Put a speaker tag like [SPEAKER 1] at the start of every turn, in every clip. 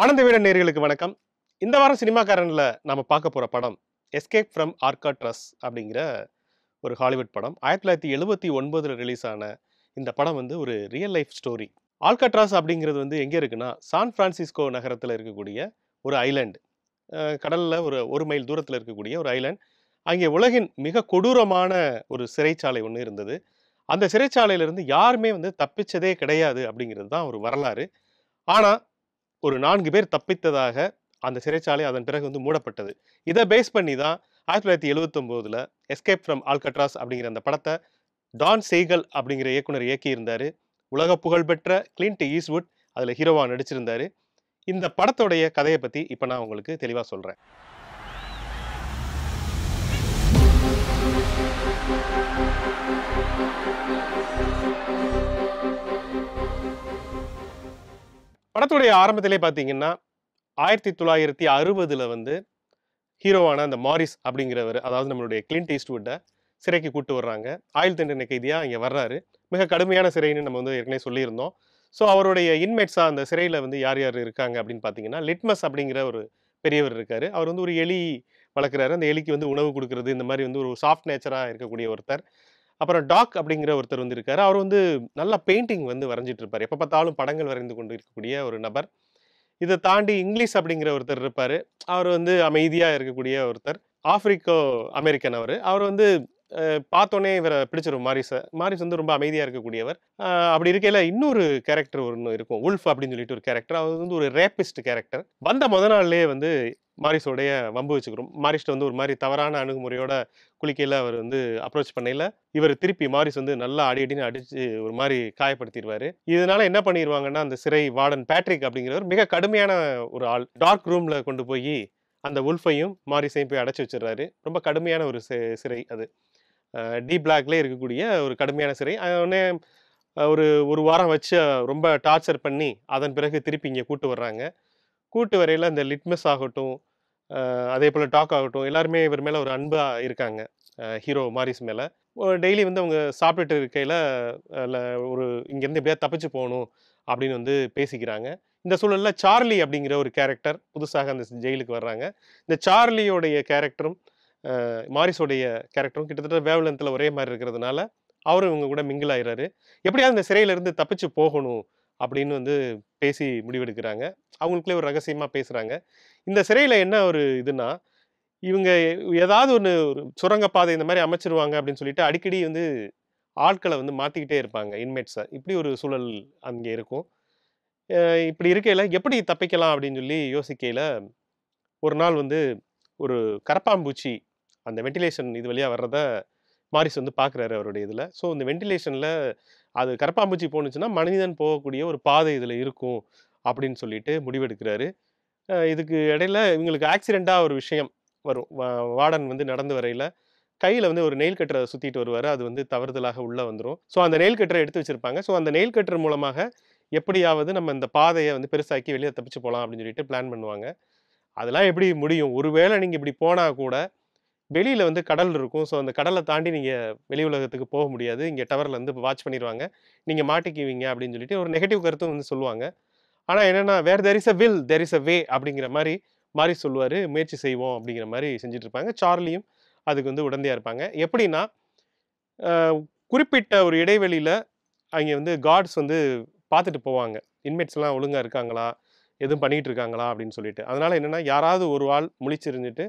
[SPEAKER 1] ஆனந்த வீட நேர்களுக்கு வணக்கம் இந்த வாரம் சினிமாக்காரனில் நம்ம பார்க்க போகிற படம் எஸ்கேப் ஃப்ரம் ஆர்கா ட்ரஸ் அப்படிங்கிற ஒரு ஹாலிவுட் படம் ஆயிரத்தி தொள்ளாயிரத்தி எழுபத்தி ஒன்பதில் ரிலீஸ் ஆன இந்த படம் வந்து ஒரு ரியல் லைஃப் ஸ்டோரி ஆல்காட்ராஸ் அப்படிங்கிறது வந்து எங்கே இருக்குன்னா சான் ஃப்ரான்சிஸ்கோ நகரத்தில் இருக்கக்கூடிய ஒரு ஐலாண்டு கடலில் ஒரு ஒரு மைல் தூரத்தில் இருக்கக்கூடிய ஒரு ஐலாண்ட் அங்கே உலகின் மிக கொடூரமான ஒரு சிறைச்சாலை ஒன்று இருந்தது அந்த சிறைச்சாலையிலிருந்து யாருமே வந்து தப்பிச்சதே கிடையாது அப்படிங்கிறது தான் ஒரு வரலாறு ஆனால் ஒரு நான்கு பேர் தப்பித்ததாக அந்த சிறைச்சாலை அதன் பிறகு வந்து மூடப்பட்டது இதை பேஸ் பண்ணி தான் ஆயிரத்தி தொள்ளாயிரத்தி எழுபத்தொம்போதில் எஸ்கேப் ஃப்ரம் ஆல்கட்ராஸ் அப்படிங்கிற அந்த படத்தை டான் செய்கல் அப்படிங்கிற இயக்குனர் இயக்கியிருந்தார் உலக புகழ்பெற்ற கிளின்ட் ஈஸ்வுட் அதில் ஹீரோவாக நடிச்சிருந்தார் இந்த படத்துடைய கதையை பற்றி இப்போ நான் உங்களுக்கு தெளிவாக சொல்கிறேன் Thank you. படத்துடைய ஆரம்பத்திலே பார்த்தீங்கன்னா ஆயிரத்தி தொள்ளாயிரத்தி அறுபதில் வந்து ஹீரோவான அந்த மாரிஸ் அப்படிங்கிறவர் அதாவது நம்மளுடைய கிளின்ட் ஈஸ்ட்வுட்டை சிறைக்கு கூப்பிட்டு வர்றாங்க ஆயுள் தண்டனை கைதியாக இங்கே வர்றாரு மிக கடுமையான சிறைன்னு நம்ம வந்து ஏற்கனவே சொல்லியிருந்தோம் ஸோ அவருடைய இன்மேட்ஸாக அந்த சிறையில் வந்து யார் யார் இருக்காங்க அப்படின்னு பார்த்தீங்கன்னா லிட்மஸ் அப்படிங்கிற ஒரு பெரியவர் இருக்கார் அவர் வந்து ஒரு எலி வளர்க்குறாரு அந்த எலிக்கு வந்து உணவு கொடுக்குறது இந்த மாதிரி வந்து ஒரு சாஃப்ட் நேச்சராக இருக்கக்கூடிய ஒருத்தர் அப்புறம் டாக் அப்படிங்கிற ஒருத்தர் வந்து இருக்காரு அவர் வந்து நல்லா பெயிண்டிங் வந்து வரைஞ்சிட்டு இருப்பார் எப்போ பார்த்தாலும் படங்கள் வரைந்து கொண்டு இருக்கக்கூடிய ஒரு நபர் இதை தாண்டி இங்கிலீஷ் அப்படிங்கிற ஒருத்தர் இருப்பார் அவர் வந்து அமைதியாக இருக்கக்கூடிய ஒருத்தர் ஆப்பிரிக்கோ அமெரிக்கன் அவர் அவர் வந்து பார்த்தோன்னே இவரை பிடிச்சிரும் மாரிஸை மாரிஸ் வந்து ரொம்ப அமைதியாக இருக்கக்கூடியவர் அப்படி இருக்கையில் இன்னொரு கேரக்டர் ஒன்று இருக்கும் உல்ஃப் அப்படின்னு சொல்லிட்டு ஒரு கேரக்டர் அவர் வந்து ஒரு ரேப்பிஸ்ட் கேரக்டர் வந்த முத நாள்லேயே வந்து மாரிஸோடைய வம்பு வச்சுக்கிறோம் மாரிஸ்ட்டு வந்து ஒரு மாதிரி தவறான அணுகுமுறையோட குளிக்கையில் அவர் வந்து அப்ரோச் பண்ணையில் இவர் திருப்பி மாரிஸ் வந்து நல்லா அடி அடின்னு அடித்து ஒரு மாதிரி காயப்படுத்திடுவார் இதனால் என்ன பண்ணிடுவாங்கன்னா அந்த சிறை வார்டன் பேட்ரிக் அப்படிங்கிறவர் மிக கடுமையான ஒரு ஆள் டார்க் ரூமில் கொண்டு போய் அந்த உல்ஃபையும் மாரிஸையும் போய் அடைச்சி வச்சிடுறாரு ரொம்ப கடுமையான ஒரு சிறை அது டி பிளாக்லேயே இருக்கக்கூடிய ஒரு கடுமையான சிறை உடனே ஒரு ஒரு வாரம் வச்சு ரொம்ப டார்ச்சர் பண்ணி அதன் பிறகு திருப்பி இங்கே கூட்டு வர்றாங்க கூட்டு வரையில் அந்த லிட்மஸ் ஆகட்டும் அதே போல் டாக் ஆகட்டும் எல்லாருமே இவர் மேலே ஒரு அன்பாக இருக்காங்க ஹீரோ மாரிஸ் மேலே டெய்லி வந்து அவங்க சாப்பிட்டுட்டு இருக்கையில் ஒரு இங்கேருந்து எப்படியா தப்பிச்சு போகணும் அப்படின்னு வந்து பேசிக்கிறாங்க இந்த சூழலில் சார்லி அப்படிங்கிற ஒரு கேரக்டர் புதுசாக அந்த ஜெயிலுக்கு வர்றாங்க இந்த சார்லியோடைய கேரக்டரும் மாரிஸோடைய கேரக்டரும் கிட்டத்தட்ட வேவ்லென்த்தில் ஒரே மாதிரி இருக்கிறதுனால அவரும் இவங்க கூட மிங்கிள் ஆயிடுறாரு எப்படியாவது இந்த சிறையிலேருந்து தப்பிச்சு போகணும் அப்படின்னு வந்து பேசி முடிவெடுக்கிறாங்க அவங்களுக்குள்ளே ஒரு ரகசியமாக பேசுகிறாங்க இந்த சிறையில் என்ன ஒரு இதுனா இவங்க ஏதாவது ஒன்று ஒரு சுரங்கப்பாதை இந்த மாதிரி அமைச்சிருவாங்க அப்படின்னு சொல்லிட்டு அடிக்கடி வந்து ஆட்களை வந்து மாற்றிக்கிட்டே இருப்பாங்க இன்மேட்ஸை இப்படி ஒரு சூழல் அங்கே இருக்கும் இப்படி இருக்கையில் எப்படி தப்பிக்கலாம் அப்படின்னு சொல்லி யோசிக்கையில் ஒரு நாள் வந்து ஒரு கரப்பாம்பூச்சி அந்த வெண்டிலேஷன் இது வழியாக வர்றத மாரிஸ் வந்து பார்க்குறாரு அவருடைய இதில் ஸோ இந்த வெண்டிலேஷனில் அது கரப்பாம்பூச்சி போணுச்சுன்னா மனிதன் போகக்கூடிய ஒரு பாதை இதில் இருக்கும் அப்படின்னு சொல்லிட்டு முடிவெடுக்கிறாரு இதுக்கு இடையில இவங்களுக்கு ஆக்சிடெண்ட்டாக ஒரு விஷயம் வரும் வார்டன் வந்து நடந்து வரையில் கையில் வந்து ஒரு நெயில் கட்டரை சுற்றிட்டு வருவார் அது வந்து தவறுதலாக உள்ளே வந்துடும் ஸோ அந்த நெயில் கட்டரை எடுத்து வச்சுருப்பாங்க ஸோ அந்த நெயில் கட்டர் மூலமாக எப்படியாவது நம்ம இந்த பாதையை வந்து பெருசாக்கி வெளியே தப்பிச்சு போகலாம் அப்படின்னு சொல்லிட்டு பிளான் பண்ணுவாங்க அதெல்லாம் எப்படி முடியும் ஒருவேளை நீங்கள் இப்படி போனால் கூட வெளியில் வந்து கடல் இருக்கும் ஸோ அந்த கடலை தாண்டி நீங்கள் வெளி உலகத்துக்கு போக முடியாது இங்கே டவரில் வந்து வாட்ச் பண்ணிடுவாங்க நீங்கள் மாட்டிக்குவீங்க அப்படின்னு சொல்லிட்டு ஒரு நெகட்டிவ் கருத்தும் வந்து சொல்லுவாங்க ஆனால் என்னென்னா where there is a will there is a way அப்படிங்கிற மாதிரி மாறி சொல்லுவார் முயற்சி செய்வோம் அப்படிங்கிற மாதிரி செஞ்சுட்டு இருப்பாங்க சார்லியும் அதுக்கு வந்து உடந்தையாக இருப்பாங்க எப்படின்னா குறிப்பிட்ட ஒரு இடைவெளியில் அவங்க வந்து காட்ஸ் வந்து பார்த்துட்டு போவாங்க இன்மேட்ஸ்லாம் ஒழுங்காக இருக்காங்களா எதுவும் பண்ணிகிட்டு இருக்காங்களா அப்படின்னு சொல்லிட்டு அதனால் என்னென்னா யாராவது ஒரு ஆள் முழிச்சிருந்துட்டு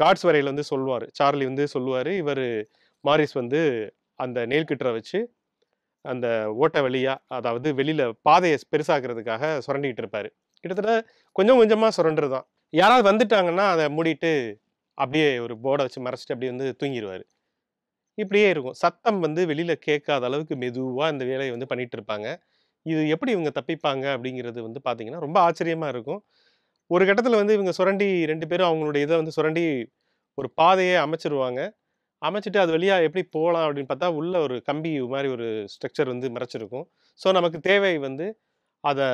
[SPEAKER 1] காட்ஸ் வரையில் வந்து சொல்லுவார் சார்லி வந்து சொல்லுவார் இவர் மாரிஸ் வந்து அந்த நெயில் கிட்டரை வச்சு அந்த ஓட்டை வழியாக அதாவது வெளியில் பாதையை பெருசாகிறதுக்காக சுரண்டிக்கிட்டு இருப்பார் கிட்டத்தட்ட கொஞ்சம் கொஞ்சமாக சுரண்டு தான் யாராவது வந்துட்டாங்கன்னா அதை மூடிட்டு அப்படியே ஒரு போர்டை வச்சு மறைச்சிட்டு அப்படியே வந்து தூங்கிடுவார் இப்படியே இருக்கும் சத்தம் வந்து வெளியில் கேட்காத அளவுக்கு மெதுவாக இந்த வேலையை வந்து பண்ணிகிட்டு இருப்பாங்க இது எப்படி இவங்க தப்பிப்பாங்க அப்படிங்கிறது வந்து பார்த்திங்கன்னா ரொம்ப ஆச்சரியமாக இருக்கும் ஒரு கட்டத்தில் வந்து இவங்க சுரண்டி ரெண்டு பேரும் அவங்களுடைய இதை வந்து சுரண்டி ஒரு பாதையை அமைச்சிருவாங்க அமைச்சிட்டு அது வழியாக எப்படி போகலாம் அப்படின்னு பார்த்தா உள்ள ஒரு கம்பி மாதிரி ஒரு ஸ்ட்ரக்சர் வந்து மறைச்சிருக்கும் ஸோ நமக்கு தேவை வந்து அதை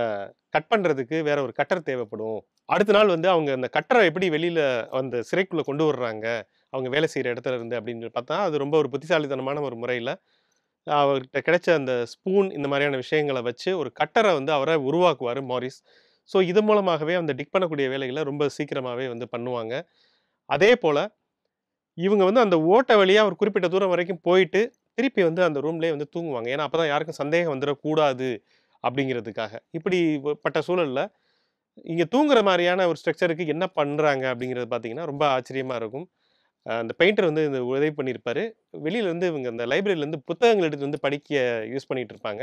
[SPEAKER 1] கட் பண்ணுறதுக்கு வேற ஒரு கட்டர் தேவைப்படும் அடுத்த நாள் வந்து அவங்க அந்த கட்டரை எப்படி வெளியில் அந்த சிறைக்குள்ளே கொண்டு வர்றாங்க அவங்க வேலை செய்கிற இடத்துல இருந்து அப்படின்னு பார்த்தா அது ரொம்ப ஒரு புத்திசாலித்தனமான ஒரு முறையில் அவர்கிட்ட கிடைச்ச அந்த ஸ்பூன் இந்த மாதிரியான விஷயங்களை வச்சு ஒரு கட்டரை வந்து அவரை உருவாக்குவார் மாரிஸ் ஸோ இது மூலமாகவே அந்த டிக் பண்ணக்கூடிய வேலைகளை ரொம்ப சீக்கிரமாகவே வந்து பண்ணுவாங்க அதே போல் இவங்க வந்து அந்த ஓட்ட வழியாக ஒரு குறிப்பிட்ட தூரம் வரைக்கும் போயிட்டு திருப்பி வந்து அந்த ரூம்லேயே வந்து தூங்குவாங்க ஏன்னா அப்போ தான் யாருக்கும் சந்தேகம் வந்துடக்கூடாது அப்படிங்கிறதுக்காக இப்படிப்பட்ட சூழலில் இங்கே தூங்குற மாதிரியான ஒரு ஸ்ட்ரக்சருக்கு என்ன பண்ணுறாங்க அப்படிங்கிறது பார்த்திங்கன்னா ரொம்ப ஆச்சரியமாக இருக்கும் அந்த பெயிண்டர் வந்து இந்த உதவி பண்ணியிருப்பார் வெளியிலேருந்து இவங்க அந்த லைப்ரரியிலேருந்து புத்தகங்கள் எடுத்து வந்து படிக்க யூஸ் பண்ணிகிட்டு இருப்பாங்க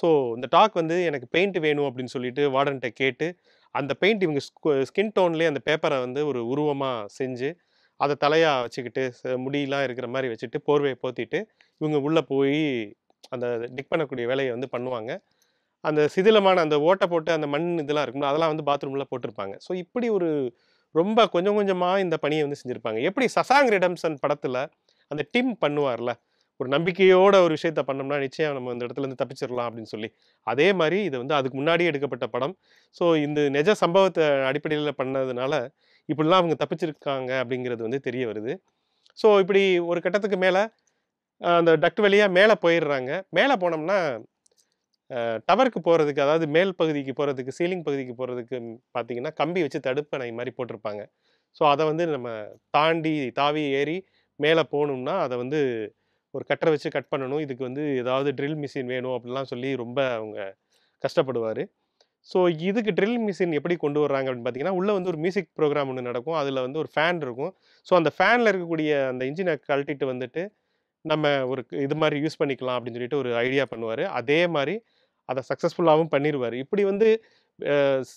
[SPEAKER 1] ஸோ இந்த டாக் வந்து எனக்கு பெயிண்ட் வேணும் அப்படின்னு சொல்லிட்டு வார்டன்கிட்ட கேட்டு அந்த பெயிண்ட் இவங்க ஸ்கின் டோன்லேயே அந்த பேப்பரை வந்து ஒரு உருவமாக செஞ்சு அதை தலையாக வச்சுக்கிட்டு முடியெலாம் இருக்கிற மாதிரி வச்சுட்டு போர்வையை போத்திட்டு இவங்க உள்ளே போய் அந்த டிக் பண்ணக்கூடிய வேலையை வந்து பண்ணுவாங்க அந்த சிதிலமான அந்த ஓட்டை போட்டு அந்த மண் இதெல்லாம் இருக்கும் அதெல்லாம் வந்து பாத்ரூமில் போட்டிருப்பாங்க ஸோ இப்படி ஒரு ரொம்ப கொஞ்சம் கொஞ்சமாக இந்த பணியை வந்து செஞ்சுருப்பாங்க எப்படி சசாங் ரிடம்சன் படத்தில் அந்த டிம் பண்ணுவார்ல ஒரு நம்பிக்கையோட ஒரு விஷயத்த பண்ணோம்னா நிச்சயம் நம்ம இந்த இடத்துல இருந்து தப்பிச்சிடலாம் அப்படின்னு சொல்லி அதே மாதிரி இது வந்து அதுக்கு முன்னாடியே எடுக்கப்பட்ட படம் ஸோ இந்த நிஜ சம்பவத்தை அடிப்படையில் பண்ணதுனால இப்படிலாம் அவங்க தப்பிச்சிருக்காங்க அப்படிங்கிறது வந்து தெரிய வருது ஸோ இப்படி ஒரு கட்டத்துக்கு மேலே அந்த டக்ட் வழியாக மேலே போயிடுறாங்க மேலே போனோம்னா டவருக்கு போகிறதுக்கு அதாவது மேல் பகுதிக்கு போகிறதுக்கு சீலிங் பகுதிக்கு போகிறதுக்கு பார்த்தீங்கன்னா கம்பி வச்சு தடுப்பணை மாதிரி போட்டிருப்பாங்க ஸோ அதை வந்து நம்ம தாண்டி தாவி ஏறி மேலே போகணும்னா அதை வந்து ஒரு கட்டரை வச்சு கட் பண்ணணும் இதுக்கு வந்து ஏதாவது ட்ரில் மிஷின் வேணும் அப்படிலாம் சொல்லி ரொம்ப அவங்க கஷ்டப்படுவார் ஸோ இதுக்கு ட்ரில் மிஷின் எப்படி கொண்டு வர்றாங்க அப்படின்னு பார்த்தீங்கன்னா உள்ளே வந்து ஒரு மியூசிக் ப்ரோக்ராம் ஒன்று நடக்கும் அதில் வந்து ஒரு ஃபேன் இருக்கும் ஸோ அந்த ஃபேனில் இருக்கக்கூடிய அந்த இன்ஜினை கழட்டிட்டு வந்துட்டு நம்ம ஒரு இது மாதிரி யூஸ் பண்ணிக்கலாம் அப்படின்னு சொல்லிட்டு ஒரு ஐடியா பண்ணுவார் அதே மாதிரி அதை சக்ஸஸ்ஃபுல்லாகவும் பண்ணிடுவார் இப்படி வந்து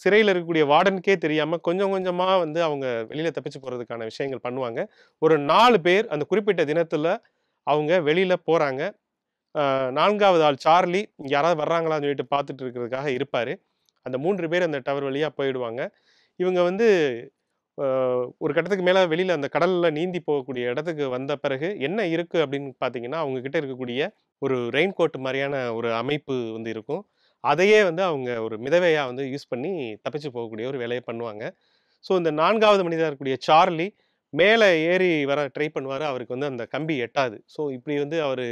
[SPEAKER 1] சிறையில் இருக்கக்கூடிய வார்டனுக்கே தெரியாமல் கொஞ்சம் கொஞ்சமாக வந்து அவங்க வெளியில் தப்பிச்சு போகிறதுக்கான விஷயங்கள் பண்ணுவாங்க ஒரு நாலு பேர் அந்த குறிப்பிட்ட தினத்தில் அவங்க வெளியில் போகிறாங்க நான்காவது ஆள் சார்லி இங்கே யாராவது வர்றாங்களான்னு சொல்லிட்டு பார்த்துட்டு இருக்கிறதுக்காக இருப்பார் அந்த மூன்று பேர் அந்த டவர் வழியாக போயிடுவாங்க இவங்க வந்து ஒரு கட்டத்துக்கு மேலே வெளியில் அந்த கடலில் நீந்தி போகக்கூடிய இடத்துக்கு வந்த பிறகு என்ன இருக்குது அப்படின்னு பார்த்தீங்கன்னா அவங்கக்கிட்ட இருக்கக்கூடிய ஒரு ரெயின் கோட் மாதிரியான ஒரு அமைப்பு வந்து இருக்கும் அதையே வந்து அவங்க ஒரு மிதவையாக வந்து யூஸ் பண்ணி தப்பிச்சு போகக்கூடிய ஒரு வேலையை பண்ணுவாங்க ஸோ இந்த நான்காவது மனிதராக இருக்கக்கூடிய சார்லி மேலே ஏறி வர ட்ரை பண்ணுவார் அவருக்கு வந்து அந்த கம்பி எட்டாது ஸோ இப்படி வந்து அவர்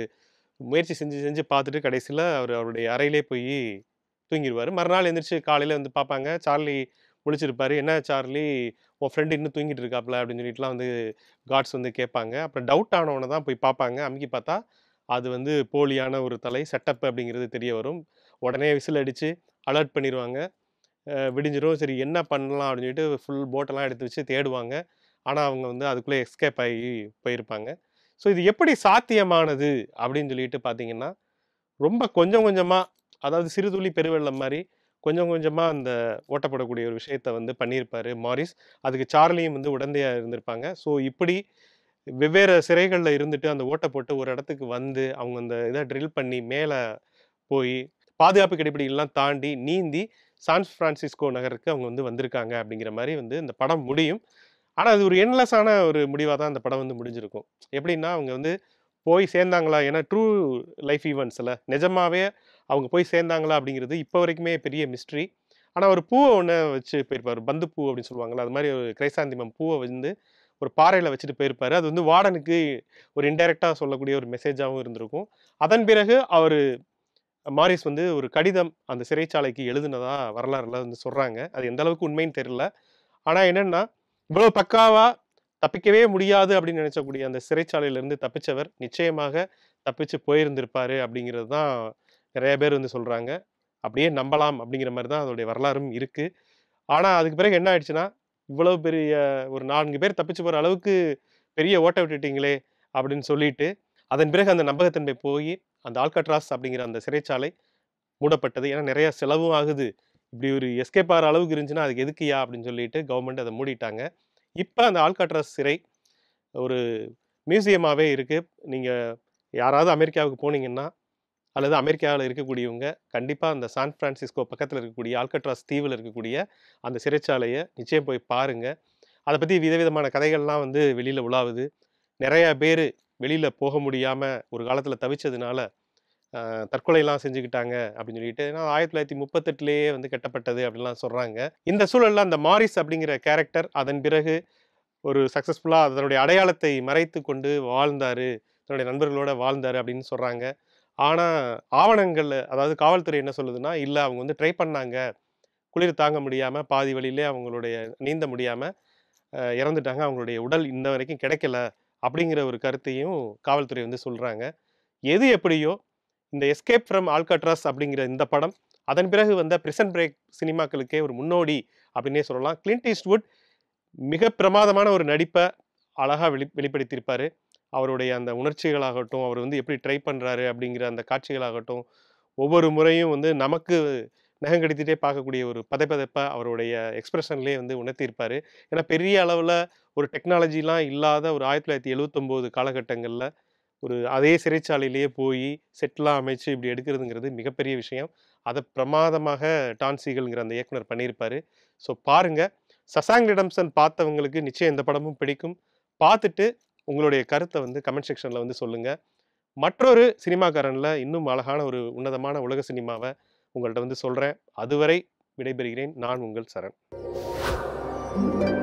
[SPEAKER 1] முயற்சி செஞ்சு செஞ்சு பார்த்துட்டு கடைசியில் அவர் அவருடைய அறையிலே போய் தூங்கிடுவார் மறுநாள் எழுந்திரிச்சு காலையில் வந்து பார்ப்பாங்க சார்லி முழிச்சிருப்பார் என்ன சார்லி உன் ஃப்ரெண்டு இன்னும் தூங்கிட்டு இருக்காப்ல அப்படின்னு சொல்லிட்டுலாம் வந்து காட்ஸ் வந்து கேட்பாங்க அப்புறம் டவுட் ஆனவனை தான் போய் பார்ப்பாங்க அமுக்கி பார்த்தா அது வந்து போலியான ஒரு தலை செட்டப் அப்படிங்கிறது தெரிய வரும் உடனே விசில் அடித்து அலர்ட் பண்ணிடுவாங்க விடிஞ்சிரும் சரி என்ன பண்ணலாம் அப்படின்னு சொல்லிட்டு ஃபுல் போட்டெல்லாம் எடுத்து வச்சு தேடுவாங்க ஆனால் அவங்க வந்து அதுக்குள்ளே எஸ்கேப் ஆகி போயிருப்பாங்க ஸோ இது எப்படி சாத்தியமானது அப்படின்னு சொல்லிட்டு பார்த்தீங்கன்னா ரொம்ப கொஞ்சம் கொஞ்சமாக அதாவது சிறுதுளி பெருவெள்ளம் மாதிரி கொஞ்சம் கொஞ்சமாக அந்த ஓட்டப்படக்கூடிய ஒரு விஷயத்த வந்து பண்ணியிருப்பார் மாரிஸ் அதுக்கு சார்லியும் வந்து உடந்தையாக இருந்திருப்பாங்க ஸோ இப்படி வெவ்வேறு சிறைகளில் இருந்துட்டு அந்த ஓட்டை போட்டு ஒரு இடத்துக்கு வந்து அவங்க அந்த இதை ட்ரில் பண்ணி மேலே போய் பாதுகாப்பு கடைப்பிடிகள்லாம் தாண்டி நீந்தி சான் ஃப்ரான்சிஸ்கோ நகருக்கு அவங்க வந்து வந்திருக்காங்க அப்படிங்கிற மாதிரி வந்து இந்த படம் முடியும் ஆனால் அது ஒரு என்லெஸ்ஸான ஒரு முடிவாக தான் அந்த படம் வந்து முடிஞ்சிருக்கும் எப்படின்னா அவங்க வந்து போய் சேர்ந்தாங்களா ஏன்னா ட்ரூ லைஃப் ஈவெண்ட்ஸில் நிஜமாகவே அவங்க போய் சேர்ந்தாங்களா அப்படிங்கிறது இப்போ வரைக்குமே பெரிய மிஸ்ட்ரி ஆனால் ஒரு பூவை ஒன்று வச்சு போயிருப்பார் பந்து பூ அப்படின்னு சொல்லுவாங்கள்ல அது மாதிரி ஒரு கிரைசாந்திமம் பூவை வந்து ஒரு பாறையில் வச்சுட்டு போயிருப்பார் அது வந்து வார்டனுக்கு ஒரு இன்டெரக்டாக சொல்லக்கூடிய ஒரு மெசேஜாகவும் இருந்திருக்கும் அதன் பிறகு அவர் மாரிஸ் வந்து ஒரு கடிதம் அந்த சிறைச்சாலைக்கு எழுதுனதாக வரலாறுல வந்து சொல்கிறாங்க அது எந்த அளவுக்கு உண்மைன்னு தெரியல ஆனால் என்னென்னா இவ்வளவு பக்காவா தப்பிக்கவே முடியாது அப்படின்னு நினைச்சக்கூடிய அந்த சிறைச்சாலையிலிருந்து தப்பிச்சவர் நிச்சயமாக தப்பிச்சு போயிருந்திருப்பாரு அப்படிங்கிறது தான் நிறைய பேர் வந்து சொல்கிறாங்க அப்படியே நம்பலாம் அப்படிங்கிற மாதிரி தான் அதோடைய வரலாறும் இருக்குது ஆனால் அதுக்கு பிறகு என்ன ஆயிடுச்சுன்னா இவ்வளவு பெரிய ஒரு நான்கு பேர் தப்பிச்சு போகிற அளவுக்கு பெரிய ஓட்ட விட்டுட்டீங்களே அப்படின்னு சொல்லிட்டு அதன் பிறகு அந்த நம்பகத்தன்மை போய் அந்த ஆல்கட்ராஸ் அப்படிங்கிற அந்த சிறைச்சாலை மூடப்பட்டது ஏன்னா நிறைய செலவும் ஆகுது இப்படி ஒரு எஸ்கேப் ஆகிற அளவுக்கு இருந்துச்சுன்னா அதுக்கு எதுக்கு அப்படின்னு சொல்லிட்டு கவர்மெண்ட் அதை மூடிட்டாங்க இப்போ அந்த ஆல்காட்ராஸ் சிறை ஒரு மியூசியமாகவே இருக்குது நீங்கள் யாராவது அமெரிக்காவுக்கு போனீங்கன்னா அல்லது அமெரிக்காவில் இருக்கக்கூடியவங்க கண்டிப்பாக அந்த சான் ஃப்ரான்சிஸ்கோ பக்கத்தில் இருக்கக்கூடிய ஆல்கட்ராஸ் தீவில் இருக்கக்கூடிய அந்த சிறைச்சாலையை நிச்சயம் போய் பாருங்கள் அதை பற்றி விதவிதமான கதைகள்லாம் வந்து வெளியில் உலாவுது நிறையா பேர் வெளியில் போக முடியாமல் ஒரு காலத்தில் தவிச்சதுனால தற்கொலைலாம் செஞ்சுக்கிட்டாங்க அப்படின்னு சொல்லிட்டு ஏன்னா ஆயிரத்தி தொள்ளாயிரத்தி முப்பத்தெட்டுலேயே வந்து கட்டப்பட்டது அப்படின்லாம் சொல்கிறாங்க இந்த சூழலில் அந்த மாரிஸ் அப்படிங்கிற கேரக்டர் அதன் பிறகு ஒரு சக்ஸஸ்ஃபுல்லாக அதனுடைய அடையாளத்தை மறைத்து கொண்டு வாழ்ந்தார் தன்னுடைய நண்பர்களோடு வாழ்ந்தார் அப்படின்னு சொல்கிறாங்க ஆனால் ஆவணங்களில் அதாவது காவல்துறை என்ன சொல்லுதுன்னா இல்லை அவங்க வந்து ட்ரை பண்ணாங்க குளிர் தாங்க முடியாமல் பாதி வழியிலே அவங்களுடைய நீந்த முடியாமல் இறந்துட்டாங்க அவங்களுடைய உடல் இந்த வரைக்கும் கிடைக்கல அப்படிங்கிற ஒரு கருத்தையும் காவல்துறை வந்து சொல்கிறாங்க எது எப்படியோ இந்த எஸ்கேப் ஃப்ரம் ஆல்கட்ராஸ் அப்படிங்கிற இந்த படம் அதன் பிறகு வந்த பிரிசன் பிரேக் சினிமாக்களுக்கே ஒரு முன்னோடி அப்படின்னே சொல்லலாம் கிளின்ட் ஈஸ்ட்வுட் மிக பிரமாதமான ஒரு நடிப்பை அழகாக வெளி வெளிப்படுத்தியிருப்பார் அவருடைய அந்த உணர்ச்சிகளாகட்டும் அவர் வந்து எப்படி ட்ரை பண்ணுறாரு அப்படிங்கிற அந்த காட்சிகளாகட்டும் ஒவ்வொரு முறையும் வந்து நமக்கு நகங்கடித்துட்டே பார்க்கக்கூடிய ஒரு பதைப்பதைப்பாக அவருடைய எக்ஸ்ப்ரெஷன்லேயே வந்து உணர்த்தியிருப்பார் ஏன்னா பெரிய அளவில் ஒரு டெக்னாலஜிலாம் இல்லாத ஒரு ஆயிரத்தி தொள்ளாயிரத்தி எழுவத்தொம்போது காலகட்டங்களில் ஒரு அதே சிறைச்சாலையிலேயே போய் செட்டிலாக அமைச்சு இப்படி எடுக்கிறதுங்கிறது மிகப்பெரிய விஷயம் அதை பிரமாதமாக டான்சிகள்ங்கிற அந்த இயக்குனர் பண்ணியிருப்பார் ஸோ பாருங்கள் சசாங் ரிடம்சன் பார்த்தவங்களுக்கு நிச்சயம் இந்த படமும் பிடிக்கும் பார்த்துட்டு உங்களுடைய கருத்தை வந்து கமெண்ட் செக்ஷனில் வந்து சொல்லுங்கள் மற்றொரு சினிமாக்காரனில் இன்னும் அழகான ஒரு உன்னதமான உலக சினிமாவை உங்கள்கிட்ட வந்து சொல்கிறேன் அதுவரை விடைபெறுகிறேன் நான் உங்கள் சரண்